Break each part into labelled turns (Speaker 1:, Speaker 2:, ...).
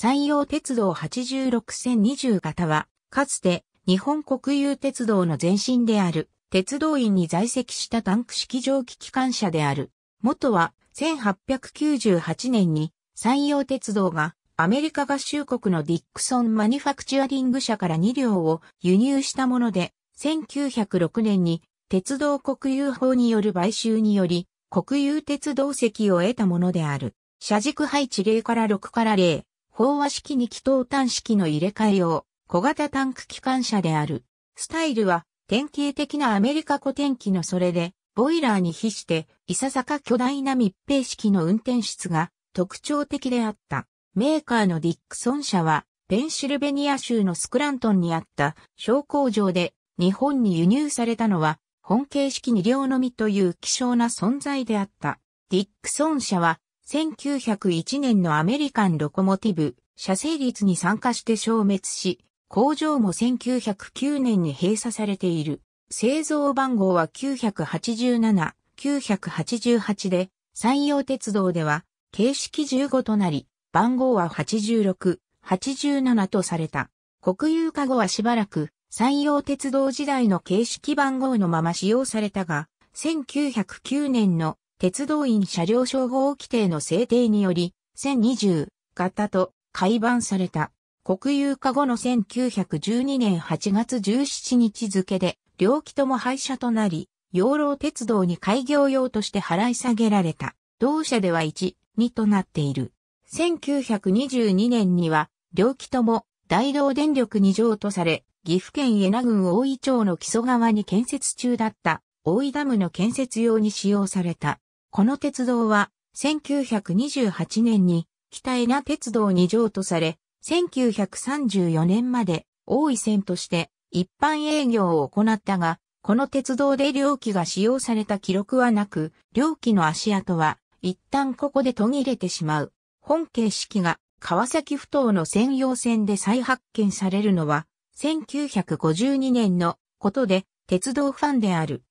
Speaker 1: 山陽鉄道86線20型は、かつて日本国有鉄道の前身である、鉄道院に在籍したタンク式蒸気機関車である。元は、1898年に山陽鉄道がアメリカ合衆国のディックソン・マニファクチュアリング社から2両を輸入したもので、1906年に鉄道国有法による買収により、国有鉄道席を得たものである。車軸配置0から6から0、飽和式に気筒端式の入れ替え用、小型タンク機関車である。スタイルは、典型的なアメリカ古典機のそれで、ボイラーに比して、いささか巨大な密閉式の運転室が特徴的であった。メーカーのディックソン社は、ペンシルベニア州のスクラントンにあった小工場で日本に輸入されたのは、本形式に両のみという希少な存在であった。ディックソン社は、1901年のアメリカンロコモティブ、社成率に参加して消滅し、工場も1909年に閉鎖されている。製造番号は987、988で、山陽鉄道では、形式15となり、番号は86、87とされた。国有化後はしばらく、山陽鉄道時代の形式番号のまま使用されたが、1909年の鉄道院車両称号規定の制定により、1020型と改版された。国有化後の1912年8月17日付で、両機とも廃車となり、養老鉄道に開業用として払い下げられた。同社では1、2となっている。1922年には、両機とも大道電力2譲とされ、岐阜県江名郡大井町の木曽川に建設中だった大井ダムの建設用に使用された。この鉄道は1928年に北江那鉄道に譲渡され、1934年まで大井線として一般営業を行ったが、この鉄道で両機が使用された記録はなく、両機の足跡は一旦ここで途切れてしまう。本形式が川崎不当の専用線で再発見されるのは1952年のことで鉄道ファンである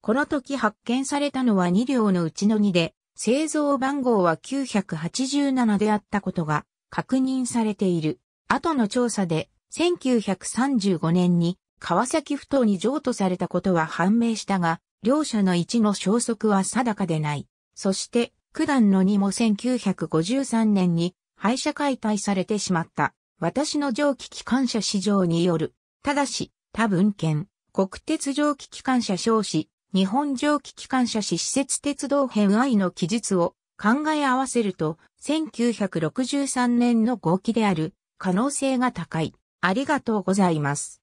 Speaker 1: この時発見されたのは2両のうちの2で、製造番号は987であったことが確認されている。後の調査で、1935年に川崎不当に譲渡されたことは判明したが、両者の1の消息は定かでない。そして、九段の2も1953年に廃車解体されてしまった。私の蒸気機関車市場による。ただし、多分県国鉄蒸気機関車少子、日本蒸気機関車施設鉄道編愛の記述を考え合わせると、1963年の号機である可能性が高い。ありがとうございます。